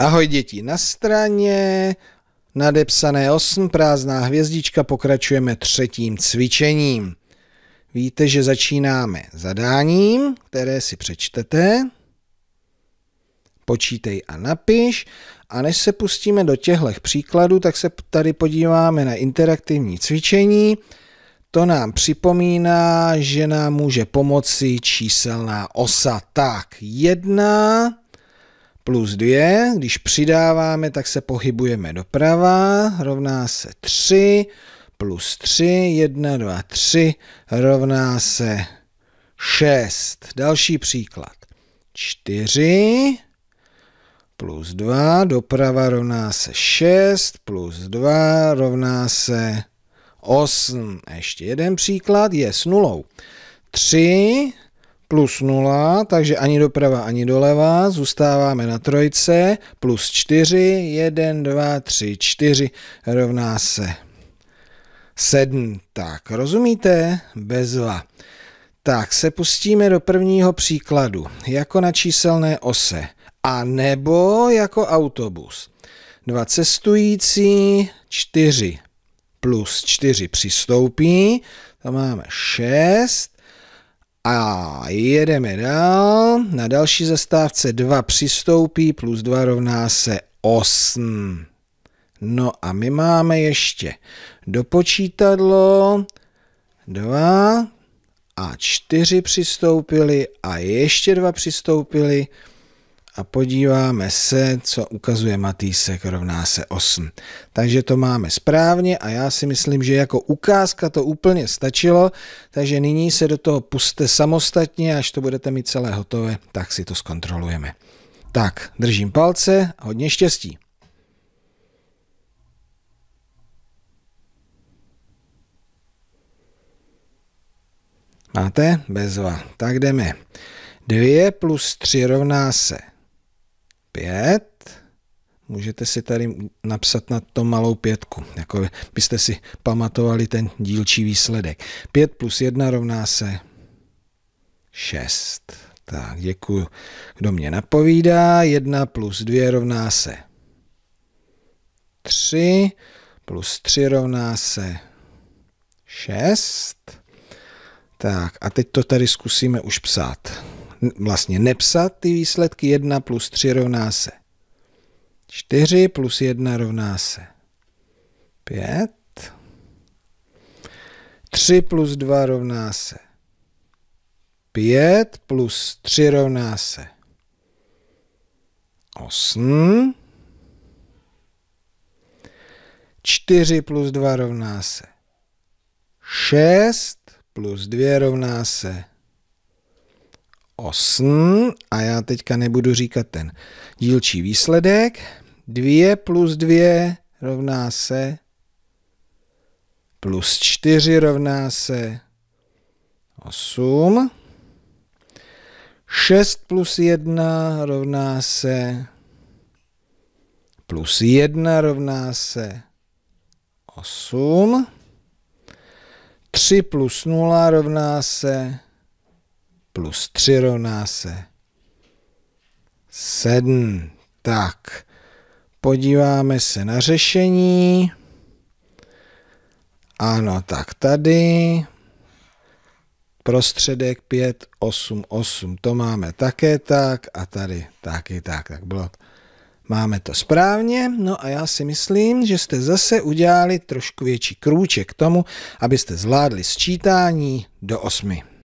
Ahoj děti, na straně nadepsané 8 prázdná hvězdička pokračujeme třetím cvičením. Víte, že začínáme zadáním, které si přečtete. Počítej a napiš. A než se pustíme do těchto příkladů, tak se tady podíváme na interaktivní cvičení. To nám připomíná, že nám může pomoci číselná osa. Tak, jedna, plus 2, když přidáváme, tak se pohybujeme doprava, rovná se 3, plus 3, 1, 2, 3, rovná se 6. Další příklad. 4 plus 2, doprava rovná se 6, plus 2 rovná se 8. Ještě jeden příklad je s nulou. 3 plus 0, takže ani doprava, ani doleva, zůstáváme na trojce, plus 4, 1, 2, 3, 4, rovná se 7. Tak, rozumíte? Bezva. Tak se pustíme do prvního příkladu, jako na číselné ose, a nebo jako autobus. Dva cestující, 4 plus 4 přistoupí, tam máme 6, a jedeme dál. Na další zastávce 2 přistoupí, plus 2 rovná se 8. No a my máme ještě dopočítadlo 2 a 4 přistoupili a ještě 2 přistoupili a podíváme se, co ukazuje Matýsek, rovná se 8. Takže to máme správně a já si myslím, že jako ukázka to úplně stačilo, takže nyní se do toho puste samostatně, až to budete mít celé hotové, tak si to zkontrolujeme. Tak, držím palce, hodně štěstí. Máte? Bezva. Tak jdeme. 2 plus 3 rovná se 5. Můžete si tady napsat na to malou pětku, jako byste si pamatovali ten dílčí výsledek. 5 plus 1 rovná se 6. Tak, děkuji. Kdo mě napovídá, 1 plus 2 rovná se 3, plus 3 rovná se 6. Tak, a teď to tady zkusíme už psát vlastně nepsat ty výsledky 1 plus 3 rovná se 4 plus 1 rovná se 5. 3 plus 2 rovná se 5 plus 3 rovná se 8. 4 plus 2 rovná se 6 plus 2 rovná se 8 a já teďka nebudu říkat ten dílčí výsledek. 2 plus 2 rovná se plus 4 rovná se 8. 6 plus 1 rovná se plus 1 rovná se 8. 3 plus 0 rovná se plus 3 rovná se 7. Tak, podíváme se na řešení. Ano, tak tady prostředek 5, 8, 8. To máme také tak a tady taky tak. Tak bylo. Máme to správně, no a já si myslím, že jste zase udělali trošku větší krůček k tomu, abyste zvládli sčítání do osmi.